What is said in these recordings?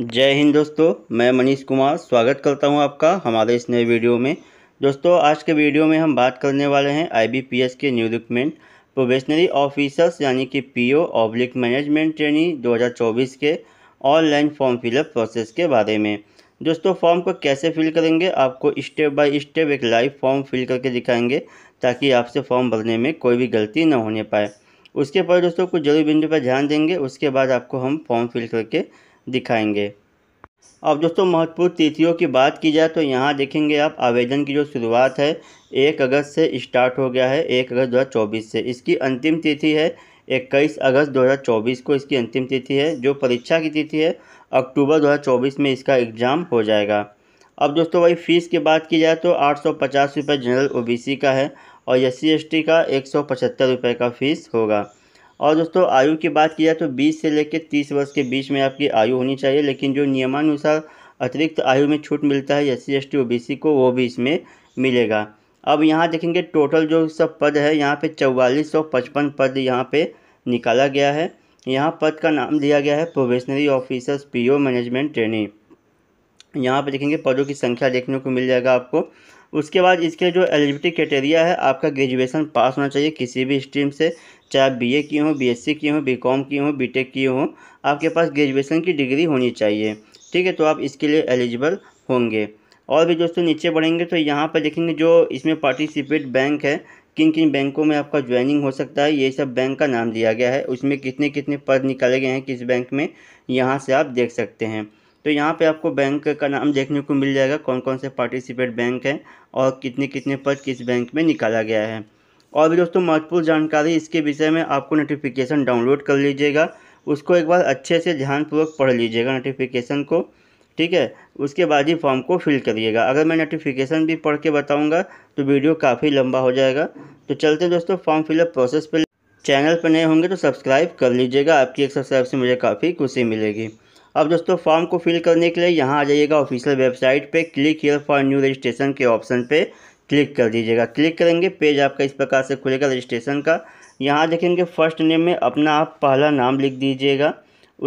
जय हिंद दोस्तों मैं मनीष कुमार स्वागत करता हूं आपका हमारे इस नए वीडियो में दोस्तों आज के वीडियो में हम बात करने वाले हैं आईबीपीएस के न्यू रिक्रूटमेंट प्रोबेशनरी ऑफिसर्स यानी कि पीओ ऑब्लिक मैनेजमेंट ट्रेनिंग 2024 के ऑनलाइन फॉर्म फिलअप प्रोसेस के बारे में दोस्तों फॉर्म को कैसे फिल करेंगे आपको स्टेप बाई स्टेप एक लाइव फॉर्म फिल करके दिखाएंगे ताकि आपसे फॉर्म भरने में कोई भी गलती ना होने पाए उसके बाद दोस्तों कुछ जरूरी बिंदु पर ध्यान देंगे उसके बाद आपको हम फॉर्म फिल करके दिखाएंगे अब दोस्तों महत्वपूर्ण तिथियों की बात की जाए तो यहाँ देखेंगे आप आवेदन की जो शुरुआत है एक अगस्त से स्टार्ट हो गया है एक अगस्त चौबीस से इसकी अंतिम तिथि है इक्कीस अगस्त 2024 को इसकी अंतिम तिथि है जो परीक्षा की तिथि है अक्टूबर 2024 में इसका एग्ज़ाम हो जाएगा अब दोस्तों वही फ़ीस की बात की जाए तो आठ सौ जनरल ओबीसी का है और एस सी का एक सौ का फ़ीस होगा और दोस्तों आयु की बात की जाए तो 20 से लेकर 30 वर्ष के बीच में आपकी आयु होनी चाहिए लेकिन जो नियमानुसार अतिरिक्त आयु में छूट मिलता है एस सी एस टी को वो भी इसमें मिलेगा अब यहाँ देखेंगे टोटल जो सब पद है यहाँ पे चौवालीस सौ पचपन पद यहाँ पे निकाला गया है यहाँ पद का नाम दिया गया है probationary officers PO management training यहाँ पे देखेंगे पदों की संख्या देखने को मिल जाएगा आपको उसके बाद इसके जो एलिजिबिलिटी क्राइटेरिया है आपका ग्रेजुएशन पास होना चाहिए किसी भी स्ट्रीम से चाहे आप बी ए किए हों बी एस सी किए हों बी कॉम किए हों बी टेक किए हों आपके पास ग्रेजुएशन की डिग्री होनी चाहिए ठीक है तो आप इसके लिए एलिजिबल होंगे और भी दोस्तों नीचे बढ़ेंगे तो यहाँ पर देखेंगे जो इसमें पार्टिसिपेट बैंक है किन किन बैंकों में आपका ज्वाइनिंग हो सकता है ये सब बैंक का नाम दिया गया है उसमें कितने कितने पद निकाले गए हैं किस बैंक में यहाँ से आप देख सकते हैं तो यहाँ पे आपको बैंक का नाम देखने को मिल जाएगा कौन कौन से पार्टिसिपेट बैंक हैं और कितने कितने पद किस बैंक में निकाला गया है और भी दोस्तों महत्वपूर्ण जानकारी इसके विषय में आपको नोटिफिकेशन डाउनलोड कर लीजिएगा उसको एक बार अच्छे से ध्यानपूर्वक पढ़ लीजिएगा नोटिफिकेशन को ठीक है उसके बाद ही फॉर्म को फिल करिएगा अगर मैं नोटिफिकेशन भी पढ़ के बताऊँगा तो वीडियो काफ़ी लंबा हो जाएगा तो चलते हैं दोस्तों फॉर्म फिलअप प्रोसेस पर चैनल पर नए होंगे तो सब्सक्राइब कर लीजिएगा आपकी एक सब्सक्राइब से मुझे काफ़ी खुशी मिलेगी अब दोस्तों फॉर्म को फिल करने के लिए यहाँ आ जाइएगा ऑफिशियल वेबसाइट पे click here for new registration के ऑप्शन पे क्लिक कर दीजिएगा क्लिक करेंगे पेज आपका इस प्रकार से खुलेगा रजिस्ट्रेशन का यहाँ देखेंगे फर्स्ट नेम में अपना आप पहला नाम लिख दीजिएगा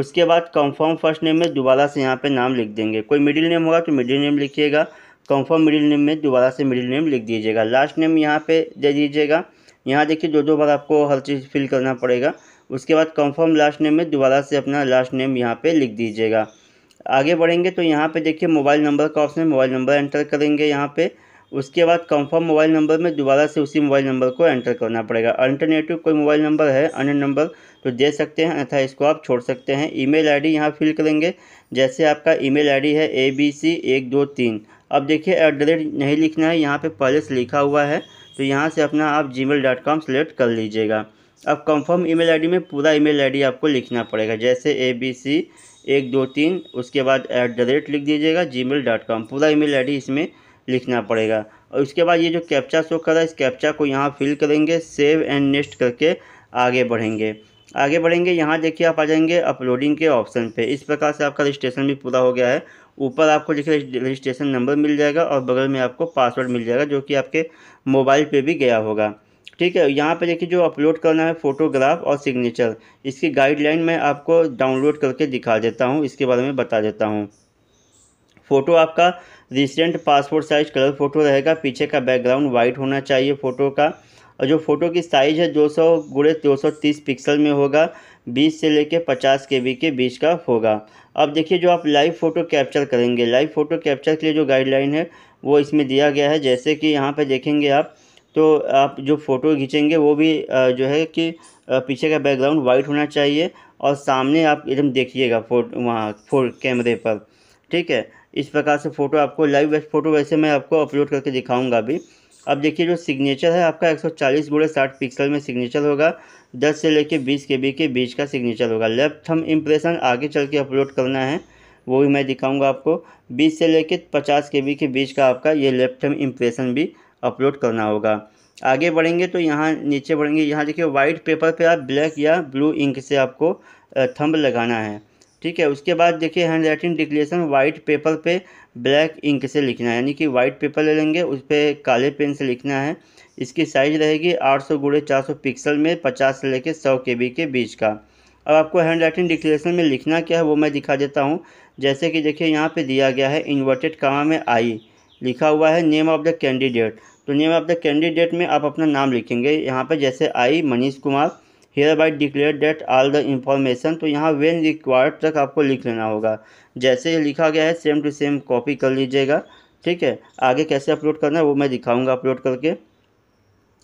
उसके बाद कंफर्म फर्स्ट नेम में दोबारा से यहाँ पे नाम लिख देंगे कोई मिडिल नेम होगा तो मिडिल नेम लिखिएगा कंफर्म मिडिल नेम में दोबारा से मिडिल नेम लिख दीजिएगा लास्ट नेम यहाँ पे दे दीजिएगा यहाँ देखिए दो दो बार आपको हर चीज़ फिल करना पड़ेगा उसके बाद कंफर्म लास्ट नेम में दोबारा से अपना लास्ट नेम यहाँ पे लिख दीजिएगा आगे बढ़ेंगे तो यहाँ पे देखिए मोबाइल नंबर का ऑप्शन मोबाइल नंबर एंटर करेंगे यहाँ पे उसके बाद कंफर्म मोबाइल नंबर में दोबारा से उसी मोबाइल नंबर को एंटर करना पड़ेगा अल्टरनेटिव कोई मोबाइल नंबर है अन्य नंबर तो दे सकते हैं अथा इसको आप छोड़ सकते हैं ई मेल यहाँ फिल करेंगे जैसे आपका ई मेल है ए बी सी एक दो तीन अब देखिए एट नहीं लिखना है यहाँ पर पहले से लिखा हुआ है तो यहाँ से अपना आप Gmail dot com select कर लीजिएगा अब कंफर्म ईमेल आईडी में पूरा ईमेल आईडी आपको लिखना पड़ेगा जैसे ए बी सी एक दो तीन उसके बाद एट द रेट लिख दीजिएगा जी मेल डॉट कॉम पूरा आई डी इसमें लिखना पड़ेगा और उसके बाद ये जो कैप्चा शो कर रहा है इस कैप्चा को यहाँ फिल करेंगे सेव एंड नेक्स्ट करके आगे बढ़ेंगे आगे बढ़ेंगे यहाँ देखिए आप आ जाएंगे अपलोडिंग के ऑप्शन पे इस प्रकार से आपका रजिस्ट्रेशन भी पूरा हो गया है ऊपर आपको देखिए रजिस्ट्रेशन नंबर मिल जाएगा और बगल में आपको पासवर्ड मिल जाएगा जो कि आपके मोबाइल पे भी गया होगा ठीक है यहाँ पर देखिए जो अपलोड करना है फ़ोटोग्राफ और सिग्नेचर इसकी गाइडलाइन मैं आपको डाउनलोड करके दिखा देता हूँ इसके बारे में बता देता हूँ फ़ोटो आपका recent passport size colour photo रहेगा पीछे का बैकग्राउंड वाइट होना चाहिए फ़ोटो का और जो फ़ोटो की साइज़ है 200 सौ गुड़े दो पिक्सल में होगा 20 से लेकर 50 के के बीच का होगा अब देखिए जो आप लाइव फ़ोटो कैप्चर करेंगे लाइव फ़ोटो कैप्चर के लिए जो गाइडलाइन है वो इसमें दिया गया है जैसे कि यहाँ पर देखेंगे आप तो आप जो फ़ोटो खींचेंगे वो भी जो है कि पीछे का बैकग्राउंड वाइट होना चाहिए और सामने आप एकदम देखिएगा फोटो वहाँ फो कैमरे पर ठीक है इस प्रकार से फ़ोटो आपको लाइव फ़ोटो वैसे मैं आपको अपलोड करके दिखाऊंगा अभी अब देखिए जो सिग्नेचर है आपका 140 सौ चालीस बुढ़े साठ पिक्सल में सिग्नेचर होगा 10 से लेके 20 के बी के बीच का सिग्नेचर होगा लेफ्ट हम इम्प्रेशन आगे चल के अपलोड करना है वो भी मैं दिखाऊंगा आपको 20 से लेके 50 के बी के बीच का आपका ये लेफ्ट हम इम्प्रेशन भी अपलोड करना होगा आगे बढ़ेंगे तो यहाँ नीचे बढ़ेंगे यहाँ देखिए वाइट पेपर पे आप ब्लैक या ब्लू इंक से आपको थंब लगाना है ठीक है उसके बाद देखिए handwriting declaration white paper पे ब्लैक इंक से लिखना है यानी कि वाइट पेपर ले लेंगे उस पर काले पेन से लिखना है इसकी साइज़ रहेगी आठ सौ गुड़े चार सौ पिक्सल में पचास से लेकर सौ के के बीच का अब आपको हैंड राइटिंग डिक्लेशन में लिखना क्या है वो मैं दिखा देता हूँ जैसे कि देखिए यहाँ पर दिया गया है इन्वर्टेड कामा में आई लिखा हुआ है नेम ऑफ द कैंडिडेट तो नेम ऑफ द कैंडिडेट में आप अपना नाम लिखेंगे यहाँ पर जैसे I Manish Kumar hereby declare that all the information तो यहाँ वेन रिक्वायर्ड तक आपको लिख लेना होगा जैसे ये लिखा गया है सेम टू सेम कॉपी कर लीजिएगा ठीक है आगे कैसे अपलोड करना है वो मैं दिखाऊंगा अपलोड करके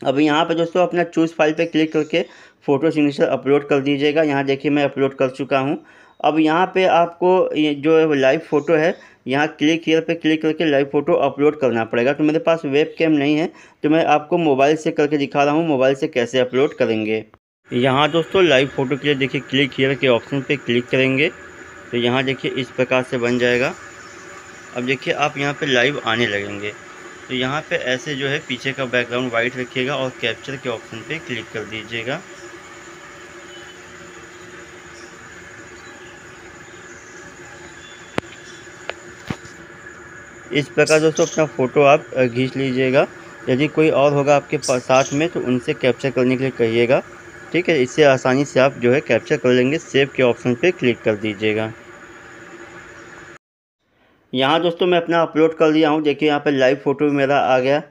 अब यहाँ पर दोस्तों अपना चूज़ फाइल पे क्लिक करके फ़ोटो सिग्नेचर अपलोड कर दीजिएगा यहाँ देखिए मैं अपलोड कर चुका हूँ अब यहाँ पे आपको जो लाइव फ़ोटो है यहाँ क्लिक हीयर पे क्लिक करके लाइव फोटो अपलोड करना पड़ेगा तो मेरे पास वेब कैम नहीं है तो मैं आपको मोबाइल से करके दिखा रहा हूँ मोबाइल से कैसे अपलोड करेंगे यहाँ दोस्तों लाइव फ़ोटो के लिए देखिए क्लिक हीयर के ऑप्शन पर क्लिक करेंगे तो यहाँ देखिए इस प्रकार से बन जाएगा अब देखिए आप यहाँ पर लाइव आने लगेंगे तो यहाँ पे ऐसे जो है पीछे का बैकग्राउंड वाइट रखिएगा और कैप्चर के ऑप्शन पे क्लिक कर दीजिएगा इस प्रकार दोस्तों अपना फ़ोटो आप खींच लीजिएगा यदि कोई और होगा आपके साथ में तो उनसे कैप्चर करने के लिए कहिएगा ठीक है इससे आसानी से आप जो है कैप्चर कर लेंगे सेव के ऑप्शन पे क्लिक कर दीजिएगा यहाँ दोस्तों मैं अपना अपलोड कर दिया हूँ देखिए यहाँ पर लाइव फ़ोटो मेरा आ गया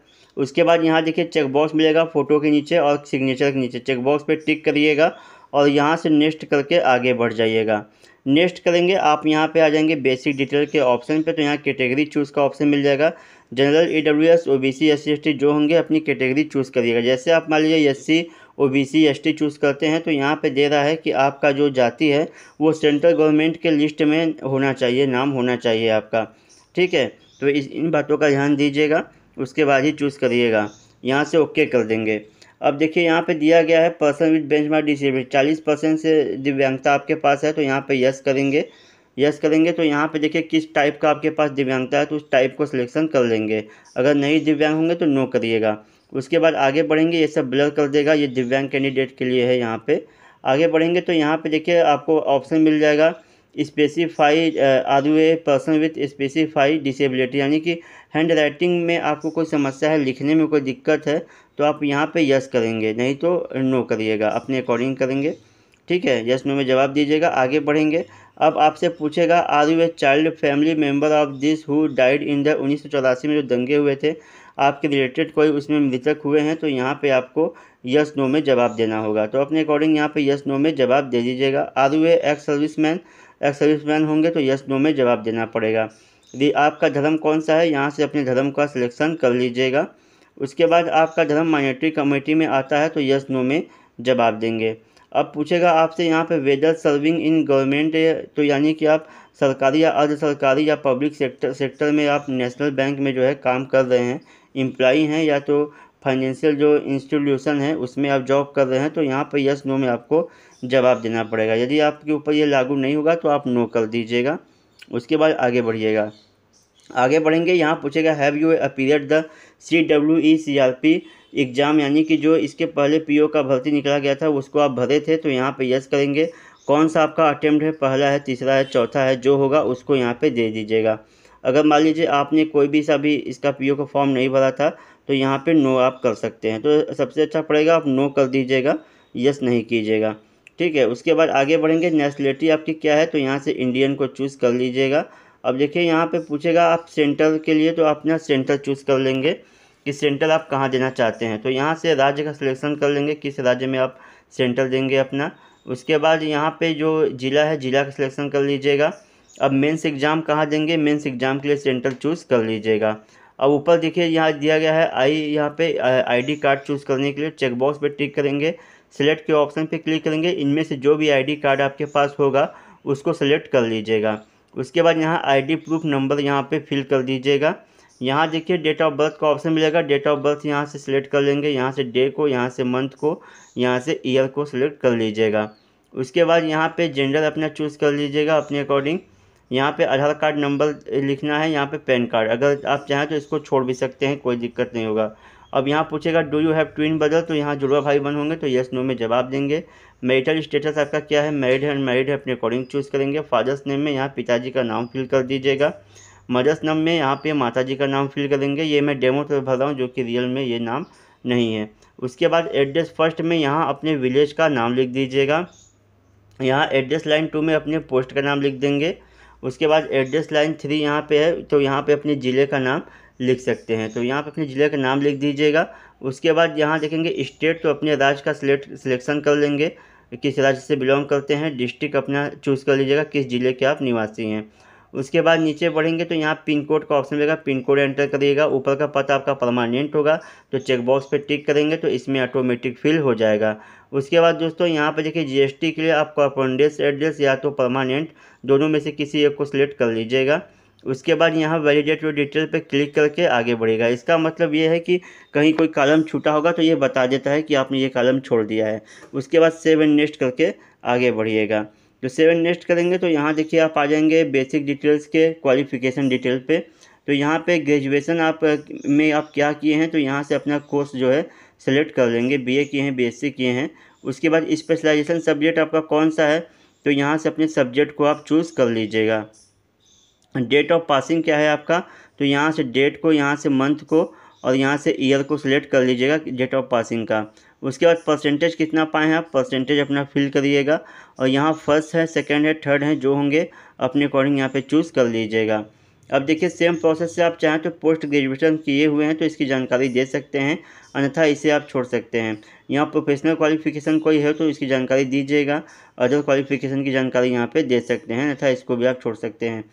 उसके बाद यहाँ देखिए चेकबॉक्स मिलेगा फ़ोटो के नीचे और सिग्नेचर के नीचे चेकबॉक्स पर टिक करिएगा और यहाँ से नेक्स्ट करके आगे बढ़ जाइएगा नेक्स्ट करेंगे आप यहाँ पे आ जाएंगे बेसिक डिटेल के ऑप्शन पे तो यहाँ कैटेगरी चूज़ का ऑप्शन मिल जाएगा general E W S O B C S T जो होंगे अपनी कैटेगरी चूज़ करिएगा जैसे आप मान लीजिए S C O B C S T choose करते हैं तो यहाँ पे दे रहा है कि आपका जो जाति है वो सेंट्रल गवर्नमेंट के लिस्ट में होना चाहिए नाम होना चाहिए आपका ठीक है तो इस इन बातों का ध्यान दीजिएगा उसके बाद ही चूज़ करिएगा यहाँ से ओके कर देंगे अब देखिए यहाँ पे दिया गया है person with benchmark disability चालीस परसेंट से दिव्यांगता आपके पास है तो यहाँ पे यस करेंगे यस करेंगे तो यहाँ पे देखिए किस टाइप का आपके पास दिव्यांगता है तो उस टाइप को सिलेक्शन कर लेंगे अगर नहीं दिव्यांग होंगे तो नो करिएगा उसके बाद आगे बढ़ेंगे ये सब ब्लर कर देगा ये दिव्यांग कैंडिडेट के लिए है यहाँ पर आगे बढ़ेंगे तो यहाँ पर देखिए आपको ऑप्शन मिल जाएगा स्पेसिफाई आदू a person with specify disability यानी कि हैंड राइटिंग में आपको कोई समस्या है लिखने में कोई दिक्कत है तो आप यहाँ पे यस करेंगे नहीं तो नो करिएगा अपने अकॉर्डिंग करेंगे ठीक है यस नो में जवाब दीजिएगा आगे बढ़ेंगे अब आपसे पूछेगा are you a child family member of this who died in the उन्नीस में जो दंगे हुए थे आपके रिलेटेड कोई उसमें मृतक हुए हैं तो यहाँ पे आपको यस नो में जवाब देना होगा तो अपने अकॉर्डिंग यहाँ पे यस नो में जवाब दे दीजिएगा are you ex service man ex service man होंगे तो यस नो में जवाब देना पड़ेगा यदि आपका धर्म कौन सा है यहाँ से अपने धर्म का सिलेक्शन कर लीजिएगा उसके बाद आपका धर्म माइनॉरिटी कमेटी में आता है तो यस नो में जवाब देंगे अब पूछेगा आपसे यहाँ पे वेदर सर्विंग इन गवर्नमेंट तो यानी कि आप सरकारी या अर्ध सरकारी या पब्लिक सेक्टर सेक्टर में आप नेशनल बैंक में जो है काम कर रहे हैं इम्प्लाई हैं या तो फाइनेंशियल जो इंस्टीट्यूशन है उसमें आप जॉब कर रहे हैं तो यहाँ पर यस नो में आपको जवाब देना पड़ेगा यदि आपके ऊपर ये लागू नहीं होगा तो आप नो कर दीजिएगा उसके बाद आगे बढ़िएगा आगे बढ़ेंगे यहाँ पूछेगा have you appeared the C W E C R P exam यानी कि जो इसके पहले पीओ का भर्ती निकला गया था उसको आप भरे थे तो यहाँ पे यस करेंगे कौन सा आपका अटैम्प्ट है पहला है तीसरा है चौथा है जो होगा उसको यहाँ पे दे दीजिएगा अगर मान लीजिए आपने कोई भी सा भी इसका पीओ का फॉर्म नहीं भरा था तो यहाँ पे नो आप कर सकते हैं तो सबसे अच्छा पड़ेगा आप नो कर दीजिएगा यस नहीं कीजिएगा ठीक है उसके बाद आगे बढ़ेंगे नेशनलिटी आपकी क्या है तो यहाँ से इंडियन को चूज़ कर लीजिएगा अब देखिए यहाँ पे पूछेगा आप सेंटर के लिए तो आप ना सेंटर चूज़ कर लेंगे कि सेंटर आप कहाँ देना चाहते हैं तो यहाँ से राज्य का सिलेक्शन कर लेंगे किस राज्य में आप सेंटर देंगे अपना उसके बाद यहाँ पे जो ज़िला है ज़िला का सिलेक्शन कर लीजिएगा अब मेंस एग्ज़ाम कहाँ देंगे मेंस एग्ज़ाम के लिए सेंटर चूज़ कर लीजिएगा अब ऊपर देखिए यहाँ दिया गया है आई यहाँ पे आईडी कार्ड चूज़ करने के लिए चेकबॉक्स पे टिक करेंगे सेलेक्ट के ऑप्शन पे क्लिक करेंगे इनमें से जो भी आईडी कार्ड आपके पास होगा उसको सेलेक्ट कर लीजिएगा उसके बाद यहाँ आईडी प्रूफ नंबर यहाँ पे फिल कर दीजिएगा यहाँ देखिए डेट ऑफ बर्थ का ऑप्शन मिलेगा डेट ऑफ बर्थ यहाँ से सिलेक्ट कर लेंगे यहाँ से डे को यहाँ से मंथ को यहाँ से ईयर को सिलेक्ट कर लीजिएगा उसके बाद यहाँ पे जेंडर अपना चूज़ कर लीजिएगा अपने अकॉर्डिंग यहाँ पे आधार कार्ड नंबर लिखना है यहाँ पे पैन कार्ड अगर आप चाहें तो इसको छोड़ भी सकते हैं कोई दिक्कत नहीं होगा अब यहाँ पूछेगा do you have twin brother तो यहाँ जुड़वा भाई बन होंगे तो यस नो में जवाब देंगे मैरिटल स्टेटस आपका क्या है मैरिड है मैरिड है अपने अकॉर्डिंग चूज़ करेंगे फादर्स नेम में यहाँ पिताजी का नाम फिल कर दीजिएगा मदर्स नेम में यहाँ पे माता जी का नाम फिल करेंगे ये मैं डेमो तो भर रहा हूँ जो कि रियल में ये नाम नहीं है उसके बाद एड्रेस फर्स्ट में यहाँ अपने विलेज का नाम लिख दीजिएगा यहाँ एड्रेस लाइन टू में अपने पोस्ट का नाम लिख देंगे उसके बाद एड्रेस लाइन थ्री यहाँ पे है तो यहाँ पे अपने ज़िले का नाम लिख सकते हैं तो यहाँ पर अपने ज़िले का नाम लिख दीजिएगा उसके बाद यहाँ देखेंगे स्टेट तो अपने राज्य का सिलेक्ट सिलेक्शन कर लेंगे किस राज्य से बिलोंग करते हैं डिस्ट्रिक्ट अपना चूज़ कर लीजिएगा किस ज़िले के आप निवासी हैं उसके बाद नीचे बढ़ेंगे तो यहाँ पिन कोड का ऑप्शन मिलेगा पिन कोड एंटर करिएगा ऊपर का पता आपका परमानेंट होगा तो चेकबॉक्स पे टिक करेंगे तो इसमें ऑटोमेटिक फिल हो जाएगा उसके बाद दोस्तों यहाँ पर देखिए जीएसटी के लिए आप कॉरपोरेंडेस एड्रेस या तो परमानेंट दोनों में से किसी एक को सिलेक्ट कर लीजिएगा उसके बाद यहाँ वैलिडेट योर डिटेल पे क्लिक करके आगे बढ़ेगा इसका मतलब ये है कि कहीं कोई कॉलम छूटा होगा तो ये बता देता है कि आपने ये कॉलम छोड़ दिया है उसके बाद सेव एंड नेक्स्ट करके आगे बढ़िएगा तो सेव एंड नेक्स्ट करेंगे तो यहाँ देखिए आप आ जाएंगे बेसिक डिटेल्स के क्वालिफिकेशन डिटेल पर तो यहाँ पर ग्रेजुएसन आप में आप क्या किए हैं तो यहाँ से अपना कोर्स जो है सेलेक्ट कर लेंगे ए किए हैं सी किए हैं उसके बाद स्पेशलाइजेशन सब्जेक्ट आपका कौन सा है तो यहाँ से अपने सब्जेक्ट को आप चूज़ कर लीजिएगा डेट ऑफ पासिंग क्या है आपका तो यहाँ से डेट को यहाँ से मंथ को और यहाँ से ईयर को सिलेक्ट कर लीजिएगा डेट ऑफ पासिंग का उसके बाद परसेंटेज कितना पाए हैं आप परसेंटेज अपना फिल करिएगा और यहाँ फर्स्ट है सेकेंड है थर्ड है जो होंगे अपने अकॉर्डिंग यहाँ पर चूज़ कर लीजिएगा अब देखिए सेम प्रोसेस से आप चाहें तो पोस्ट ग्रेजुएशन किए हुए हैं तो इसकी जानकारी दे सकते हैं अन्यथा इसे आप छोड़ सकते हैं यहाँ प्रोफेशनल क्वालिफिकेशन कोई है तो इसकी जानकारी दीजिएगा अदर क्वालिफिकेशन की जानकारी यहाँ पे दे सकते हैं अन्यथा इसको भी आप छोड़ सकते हैं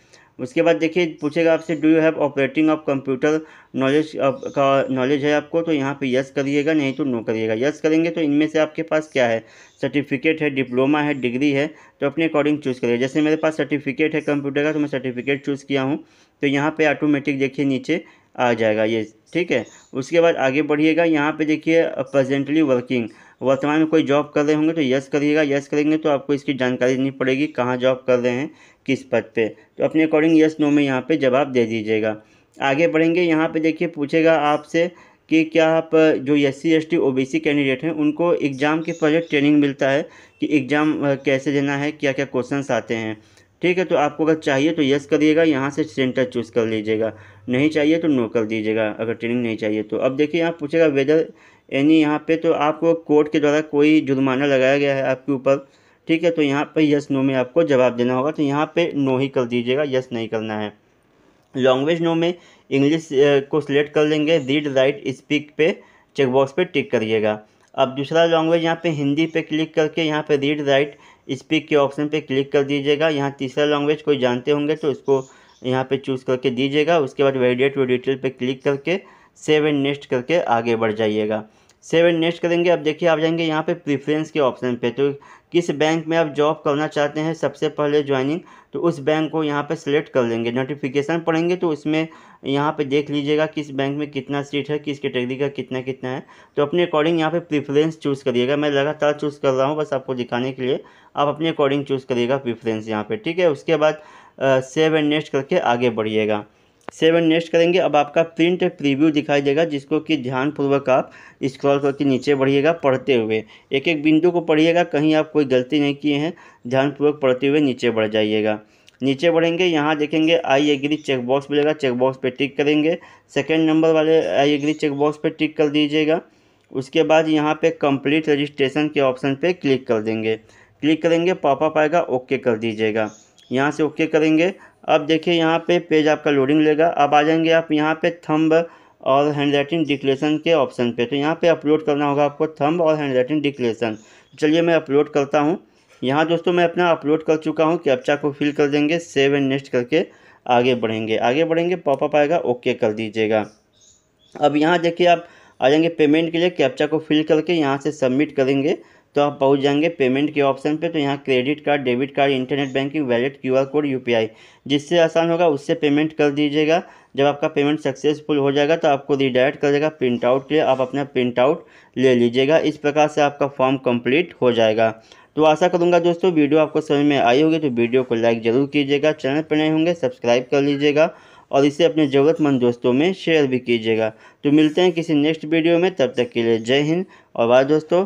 उसके बाद देखिए पूछेगा आपसे do you have operating of computer knowledge का नॉलेज है आपको तो यहाँ पे यस करिएगा नहीं तो नो करिएगा यस करेंगे तो इनमें से आपके पास क्या है सर्टिफिकेट है डिप्लोमा है डिग्री है तो अपने अकॉर्डिंग चूज़ करिए जैसे मेरे पास सर्टिफिकेट है कंप्यूटर का तो मैं सर्टिफिकेट चूज़ किया हूँ तो यहाँ पर ऑटोमेटिक देखिए नीचे आ जाएगा ये ठीक है उसके बाद आगे बढ़िएगा यहाँ पर देखिए प्रजेंटली वर्किंग वर्तमान में कोई जॉब कर रहे होंगे तो यस करिएगा यस करेंगे तो आपको इसकी जानकारी देनी पड़ेगी कहाँ जॉब कर रहे हैं किस पद पे तो अपने अकॉर्डिंग यस नो में यहाँ पे जवाब दे दीजिएगा आगे बढ़ेंगे यहाँ पे देखिए पूछेगा आपसे कि क्या आप जो S C S T O B C candidate हैं उनको एग्ज़ाम के पहले ट्रेनिंग मिलता है कि एग्ज़ाम कैसे देना है क्या क्या क्वेश्चन आते हैं ठीक है तो आपको अगर चाहिए तो यस करिएगा यहाँ से सेंटर चूज़ कर लीजिएगा नहीं चाहिए तो नो कर दीजिएगा अगर ट्रेनिंग नहीं चाहिए तो अब देखिए यहाँ पूछेगा वेदर यानी यहाँ पे तो आपको कोर्ट के द्वारा कोई जुर्माना लगाया गया है आपके ऊपर ठीक है तो यहाँ पे यस नो में आपको जवाब देना होगा तो यहाँ पे नो ही कर दीजिएगा यस नहीं करना है लैंग्वेज नो में इंग्लिश को सिलेक्ट कर लेंगे रीड राइट स्पीक पे चेकबॉक्स पे टिक करिएगा अब दूसरा लैंग्वेज यहाँ पे हिंदी पे क्लिक करके यहाँ पे रीड राइट स्पीक के ऑप्शन पे क्लिक कर दीजिएगा यहाँ तीसरा लैंग्वेज कोई जानते होंगे तो उसको यहाँ पे चूज़ करके दीजिएगा उसके बाद वेडिएट वो डिटेल पे क्लिक करके सेवन नेक्स्ट करके आगे बढ़ जाइएगा सेवन नेक्स्ट करेंगे अब देखिए आप जाएंगे यहाँ पे प्रीफरेंस के ऑप्शन पे तो किस बैंक में आप जॉब करना चाहते हैं सबसे पहले ज्वाइनिंग तो उस बैंक को यहाँ पे सिलेक्ट कर लेंगे नोटिफिकेशन पढ़ेंगे तो उसमें यहाँ पे देख लीजिएगा किस बैंक में कितना सीट है किस कैटेगरी का कितना कितना है तो अपने अकॉर्डिंग यहाँ पे प्रीफरेंस चूज़ करिएगा मैं लगातार चूज़ कर रहा हूँ बस आपको दिखाने के लिए आप अपने अकॉर्डिंग चूज़ करिएगा प्रीफरेंस यहाँ पर ठीक है उसके बाद सेव एंड नेक्स्ट करके आगे बढ़िएगा सेवन नेक्स्ट करेंगे अब आपका प्रिंट प्रीव्यू दिखाई देगा जिसको कि ध्यानपूर्वक आप स्क्रॉल करके नीचे बढ़िएगा पढ़ते हुए एक एक बिंदु को पढ़िएगा कहीं आप कोई गलती नहीं किए हैं ध्यानपूर्वक पढ़ते हुए नीचे बढ़ जाइएगा नीचे बढ़ेंगे यहाँ देखेंगे आई एग्री चेकबॉक्स मिलेगा चेकबॉक्स पर टिक करेंगे सेकेंड नंबर वाले आई एग्री चेकबॉक्स पर टिक कर दीजिएगा उसके बाद यहाँ पे कंप्लीट रजिस्ट्रेशन के ऑप्शन पर क्लिक कर देंगे क्लिक करेंगे पॉपअप आएगा ओके कर दीजिएगा यहाँ से ओके करेंगे अब देखिए यहाँ पे पेज आपका लोडिंग लेगा अब आ जाएंगे आप यहाँ पे थंब और हैंड राइटिंग डिक्लेशन के ऑप्शन पे तो यहाँ पे अपलोड करना होगा आपको थंब और हैंड राइटिंग डिक्लेशन चलिए मैं अपलोड करता हूँ यहाँ दोस्तों मैं अपना अपलोड कर चुका हूँ कैप्चा को फिल कर देंगे सेव एंड नेक्स्ट करके आगे बढ़ेंगे आगे बढ़ेंगे पॉपअप आएगा ओके कर दीजिएगा अब यहाँ देखिए आप आ जाएंगे पेमेंट के लिए कैप्चा को फिल करके यहाँ से सबमिट करेंगे तो आप पहुंच जाएंगे पेमेंट के ऑप्शन पे तो यहाँ credit card debit card internet banking wallet QR code UPI जिससे आसान होगा उससे पेमेंट कर दीजिएगा जब आपका पेमेंट सक्सेसफुल हो जाएगा तो आपको रिडायरेक्ट कर देगा प्रिंट आउट के लिए आप अपना प्रिंट आउट ले लीजिएगा इस प्रकार से आपका फॉर्म कम्प्लीट हो जाएगा तो आशा करूँगा दोस्तों वीडियो आपको समझ में आई होगी तो वीडियो को लाइक ज़रूर कीजिएगा चैनल पर नए होंगे सब्सक्राइब कर लीजिएगा और इसे अपने ज़रूरतमंद दोस्तों में शेयर भी कीजिएगा तो मिलते हैं किसी नेक्स्ट वीडियो में तब तक के लिए जय हिंद और बाय दोस्तों